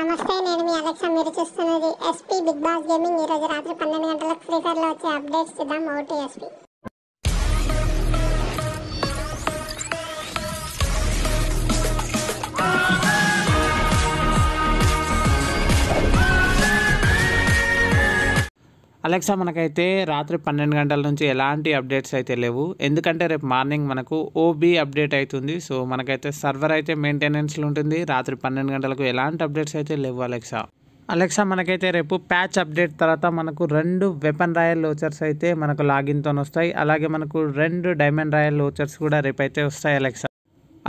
నమస్తే నేను మీ అలెక్సా మీరు చూస్తున్నది ఎస్పీ బిగ్ బాస్ గేమింగ్ ఈరోజు రాత్రి పన్నెండు గంటలకు ఫ్రీ ఫైర్లో వచ్చే అప్డేట్స్ చూద్దాం ఓటీ ఎస్పీ అలెక్సా మనకైతే రాత్రి పన్నెండు గంటల నుంచి ఎలాంటి అప్డేట్స్ అయితే లేవు ఎందుకంటే రేపు మార్నింగ్ మనకు ఓబీ అప్డేట్ అవుతుంది సో మనకైతే సర్వర్ అయితే మెయింటెనెన్స్లో ఉంటుంది రాత్రి పన్నెండు గంటలకు ఎలాంటి అప్డేట్స్ అయితే లేవు అలెక్సా అలెక్సా మనకైతే రేపు ప్యాచ్ అప్డేట్ తర్వాత మనకు రెండు వెపన్ రాయల్ లోచర్స్ అయితే మనకు లాగిన్తో వస్తాయి అలాగే మనకు రెండు డైమండ్ రాయల్ లోచర్స్ కూడా రేపైతే వస్తాయి అలెక్సా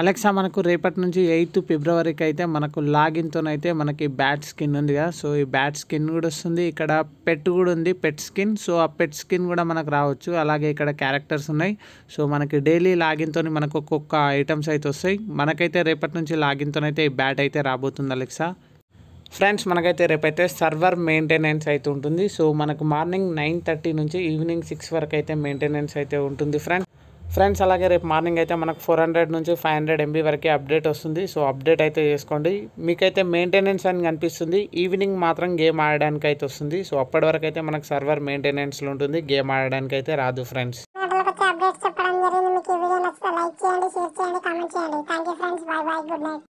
అలెక్సా మనకు రేపటి నుంచి ఎయిత్ ఫిబ్రవరికి అయితే మనకు లాగిన్తోనైతే మనకి బ్యాట్ స్కిన్ ఉంది కదా సో ఈ బ్యాట్ స్కిన్ కూడా వస్తుంది ఇక్కడ పెట్ కూడా ఉంది పెట్ స్కిన్ సో ఆ పెట్ స్కిన్ కూడా మనకు రావచ్చు అలాగే ఇక్కడ క్యారెక్టర్స్ ఉన్నాయి సో మనకి డైలీ లాగిన్తో మనకు ఒక్కొక్క ఐటమ్స్ అయితే వస్తాయి మనకైతే రేపటి నుంచి లాగిన్తోనైతే ఈ బ్యాట్ అయితే రాబోతుంది అలెక్సా ఫ్రెండ్స్ మనకైతే రేపైతే సర్వర్ మెయింటెనెన్స్ అయితే ఉంటుంది సో మనకు మార్నింగ్ నైన్ థర్టీ నుంచి ఈవినింగ్ సిక్స్ వరకు అయితే మెయింటెనెన్స్ అయితే ఉంటుంది ఫ్రెండ్స్ ఫ్రెండ్స్ అలాగే రేపు మార్నింగ్ అయితే మనకు ఫోర్ హండ్రెడ్ నుంచి ఫైవ్ హండ్రెడ్ ఎంబీ వరకే అప్డేట్ వస్తుంది సో అప్డేట్ అయితే చేసుకోండి మీకైతే మెయింటెనెన్స్ అని కనిపిస్తుంది ఈవినింగ్ మాత్రం గేమ్ ఆడడానికి అయితే వస్తుంది సో అప్పటి వరకు అయితే మనకు సర్వర్ మెయింటెనెన్స్లో ఉంటుంది గేమ్ ఆడడానికి అయితే రాదు ఫ్రెండ్స్ అప్డేట్స్ చెప్పడం జరిగింది మీకు ఈ వీడియో నచ్చితే లైక్ చేయండి షేర్ చేయండి కామెంట్ చేయండి thank you friends good night